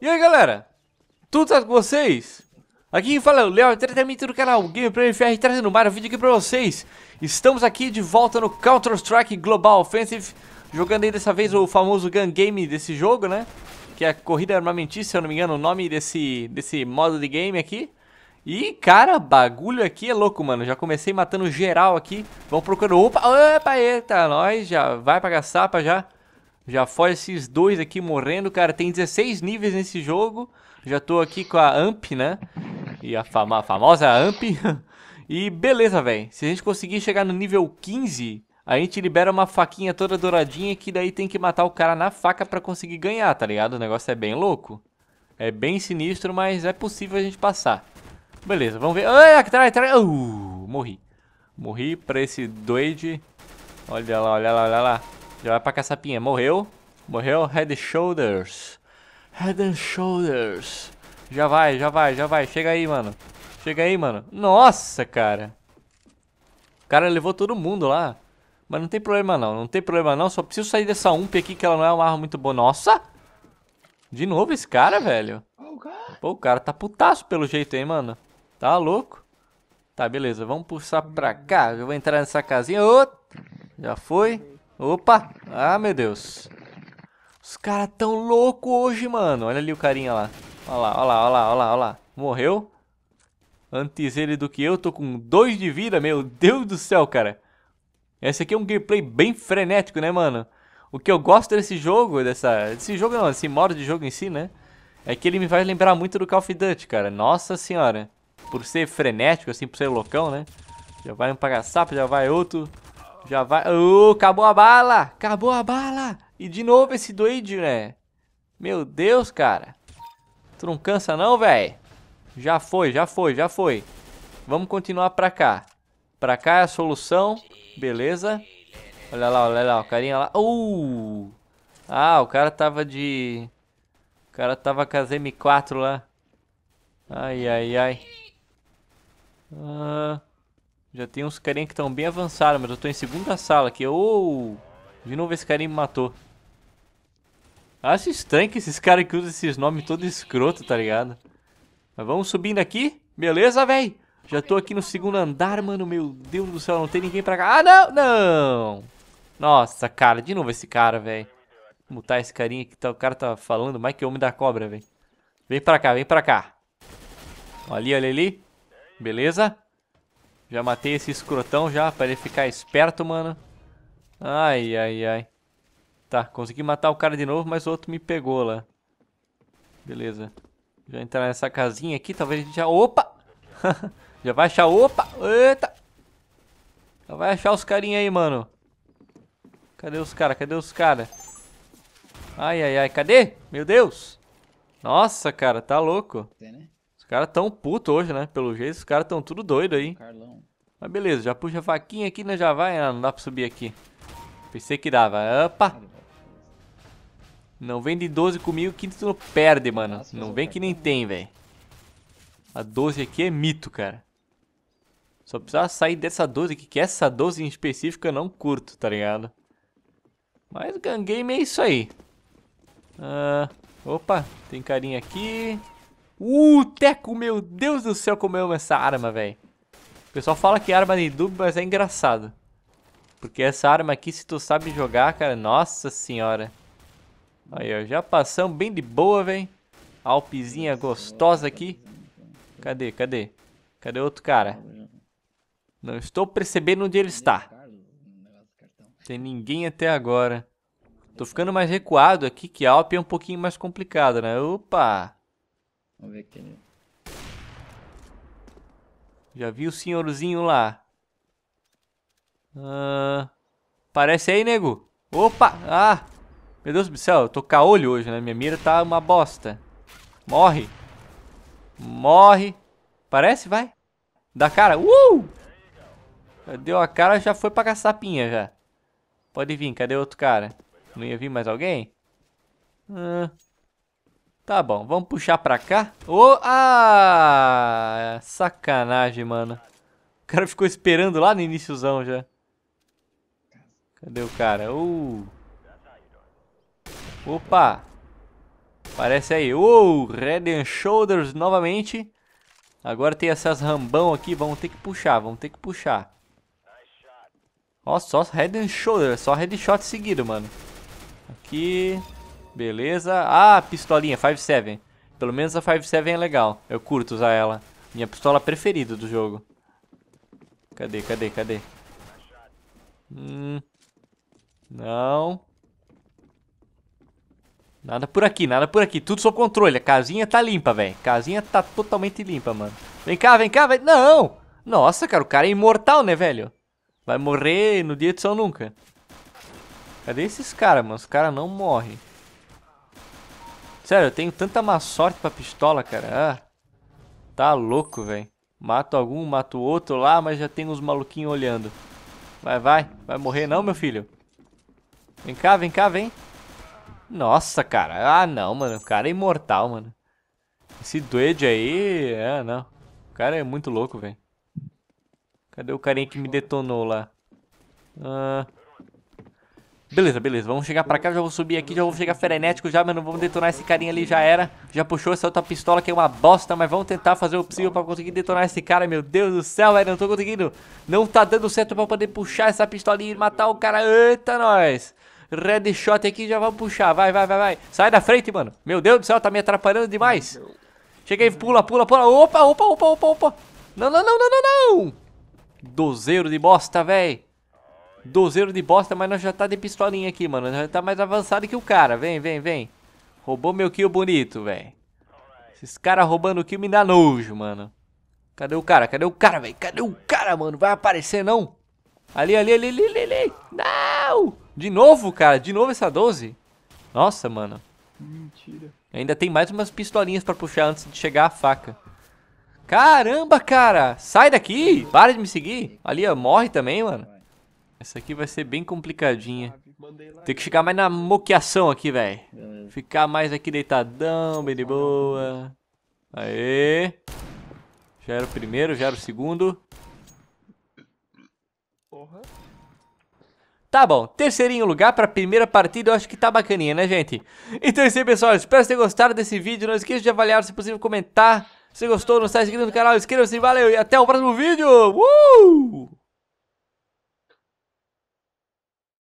E aí galera, tudo certo com vocês? Aqui quem fala é o Léo, entretenimento do canal Gameplay FR trazendo mais um vídeo aqui pra vocês Estamos aqui de volta no Counter Strike Global Offensive Jogando aí dessa vez o famoso Gun Game desse jogo, né? Que é a corrida armamentista, se eu não me engano, o nome desse, desse modo de game aqui e, cara, bagulho aqui é louco, mano. Já comecei matando geral aqui. Vamos procurando. Opa, opa, eita, nós já vai pra caçapa já. Já fora esses dois aqui morrendo, cara. Tem 16 níveis nesse jogo. Já tô aqui com a AMP, né? E a, fama, a famosa AMP. E beleza, velho. Se a gente conseguir chegar no nível 15, a gente libera uma faquinha toda douradinha que daí tem que matar o cara na faca pra conseguir ganhar, tá ligado? O negócio é bem louco. É bem sinistro, mas é possível a gente passar. Beleza, vamos ver. Ah, atrai, trai, Uh, morri. Morri pra esse doide. Olha lá, olha lá, olha lá. Já vai pra caçapinha. Morreu. Morreu. Head and shoulders. Head and shoulders. Já vai, já vai, já vai. Chega aí, mano. Chega aí, mano. Nossa, cara. O cara levou todo mundo lá. Mas não tem problema não, não tem problema não. Só preciso sair dessa ump aqui que ela não é uma arma muito boa. Nossa! De novo esse cara, velho. Pô, o cara tá putaço pelo jeito, hein, mano. Tá louco? Tá, beleza. Vamos pulsar pra cá. Eu vou entrar nessa casinha. Oh! Já foi. Opa! Ah, meu Deus. Os caras tão louco hoje, mano. Olha ali o carinha lá. Olha lá, olha lá, olha lá, olha lá, Morreu. Antes ele do que eu, tô com dois de vida, meu Deus do céu, cara. Esse aqui é um gameplay bem frenético, né, mano? O que eu gosto desse jogo, dessa, desse jogo não, desse modo de jogo em si, né? É que ele me faz lembrar muito do Call of Duty, cara. Nossa senhora. Por ser frenético, assim, por ser loucão, né? Já vai um paga-sapo, já vai outro. Já vai. Uh, acabou a bala! Acabou a bala! E de novo esse doide, né? Meu Deus, cara. Tu não cansa não, velho? Já foi, já foi, já foi. Vamos continuar pra cá. Pra cá é a solução. Beleza. Olha lá, olha lá, o carinha lá. Uh! Ah, o cara tava de... O cara tava com as M4 lá. Ai, ai, ai. Ah... Uh... Já tem uns carinha que estão bem avançados, mas eu tô em segunda sala aqui. oh! De novo esse carinha me matou. Acho estranho que esses caras que usam esses nomes todos escroto, tá ligado? Mas vamos subindo aqui. Beleza, véi? Já tô aqui no segundo andar, mano. Meu Deus do céu, não tem ninguém pra cá. Ah, não! Não! Nossa, cara. De novo esse cara, velho. Mutar esse carinha que tá, o cara tá falando mais que homem da cobra, véi. Vem pra cá, vem pra cá. Ali, olha ali. Beleza? Já matei esse escrotão já, pra ele ficar esperto, mano. Ai, ai, ai. Tá, consegui matar o cara de novo, mas o outro me pegou lá. Beleza. Já entrar nessa casinha aqui, talvez a gente já... Opa! já vai achar... Opa! Eita! Já vai achar os carinha aí, mano. Cadê os cara? Cadê os cara? Ai, ai, ai. Cadê? Meu Deus! Nossa, cara, tá louco. Né? Os caras tão puto hoje, né? Pelo jeito, os caras tão tudo doido aí. Mas beleza, já puxa a faquinha aqui, né? Já vai, ah, não dá pra subir aqui. Pensei que dava. Opa! Não vem de 12 comigo que tu não perde, mano. não vem que nem tem, velho. A 12 aqui é mito, cara. Só precisava sair dessa 12 aqui, que essa 12 em específico eu não curto, tá ligado? Mas gun game é isso aí. Ah, opa, tem carinha aqui. Uh, Teco, meu Deus do céu, como eu amo essa arma, velho. O pessoal fala que arma de dupla, mas é engraçado. Porque essa arma aqui, se tu sabe jogar, cara, nossa senhora. Aí, ó, já passamos bem de boa, velho. Alpezinha gostosa aqui. Cadê, cadê? Cadê outro cara? Não estou percebendo onde ele está. Tem ninguém até agora. Tô ficando mais recuado aqui, que a Alp é um pouquinho mais complicada, né? Opa! Vamos ver aqui. Né? Já vi o senhorzinho lá. Uh, parece aí, nego. Opa! Ah! Meu Deus do céu, eu tô caolho hoje, né? Minha mira tá uma bosta. Morre. Morre. Parece, vai. Dá cara. Uh! Deu a cara, já foi pra caçapinha já. Pode vir, cadê outro cara? Não ia vir mais alguém? Uh. Tá bom, vamos puxar pra cá. Oh, ah, sacanagem, mano. O cara ficou esperando lá no iníciozão já. Cadê o cara? Uh. Opa. Parece aí. Uh, red and Shoulders novamente. Agora tem essas rambão aqui, vamos ter que puxar, vamos ter que puxar. Ó, só Head and Shoulders, só headshot seguido, mano. Aqui... Beleza. Ah, pistolinha, 5.7. Pelo menos a 5.7 é legal. Eu curto usar ela. Minha pistola preferida do jogo. Cadê, cadê, cadê? Hum. Não. Nada por aqui, nada por aqui. Tudo sob controle. A casinha tá limpa, velho. Casinha tá totalmente limpa, mano. Vem cá, vem cá, velho. Não! Nossa, cara, o cara é imortal, né, velho? Vai morrer no dia de São Nunca. Cadê esses caras, mano? Os caras não morrem. Sério, eu tenho tanta má sorte pra pistola, cara. Ah, tá louco, velho. Mato algum, mato outro lá, mas já tem uns maluquinhos olhando. Vai, vai. Vai morrer não, meu filho? Vem cá, vem cá, vem. Nossa, cara. Ah, não, mano. O cara é imortal, mano. Esse duende aí... É, não. O cara é muito louco, velho. Cadê o carinha que me detonou lá? Ah... Beleza, beleza, vamos chegar pra cá, já vou subir aqui, já vou chegar frenético já, mas não vamos detonar esse carinha ali, já era. Já puxou essa outra pistola que é uma bosta, mas vamos tentar fazer o possível pra conseguir detonar esse cara, meu Deus do céu, velho, não tô conseguindo. Não tá dando certo pra poder puxar essa pistolinha e matar o cara, eita nós. Red shot aqui, já vamos puxar, vai, vai, vai, vai. Sai da frente, mano. Meu Deus do céu, tá me atrapalhando demais. Cheguei, pula, pula, pula, opa, opa, opa, opa, opa. Não, não, não, não, não, não. Dozeiro de bosta, velho. Dozeiro de bosta, mas nós já tá de pistolinha aqui, mano. Nós já tá mais avançado que o cara. Vem, vem, vem. Roubou meu kill bonito, velho. Esses caras roubando kill me dá nojo, mano. Cadê o cara? Cadê o cara, velho? Cadê o cara, mano? Vai aparecer, não? Ali, ali, ali, ali, ali, ali. Não! De novo, cara. De novo essa 12. Nossa, mano. Mentira. Ainda tem mais umas pistolinhas pra puxar antes de chegar a faca. Caramba, cara. Sai daqui. Para de me seguir. Ali, ó. Morre também, mano. Essa aqui vai ser bem complicadinha. Ah, Tem que ficar mais na moqueação aqui, velho. É. Ficar mais aqui deitadão, bem de boa. Aê. Já era o primeiro, já era o segundo. Tá bom, terceirinho lugar pra primeira partida, eu acho que tá bacaninha, né, gente? Então é isso aí, pessoal. Espero que tenham gostado desse vídeo. Não esqueça de avaliar, se possível, comentar. Se gostou, não se inscreva no canal, inscreva-se. Valeu e até o próximo vídeo. Uh!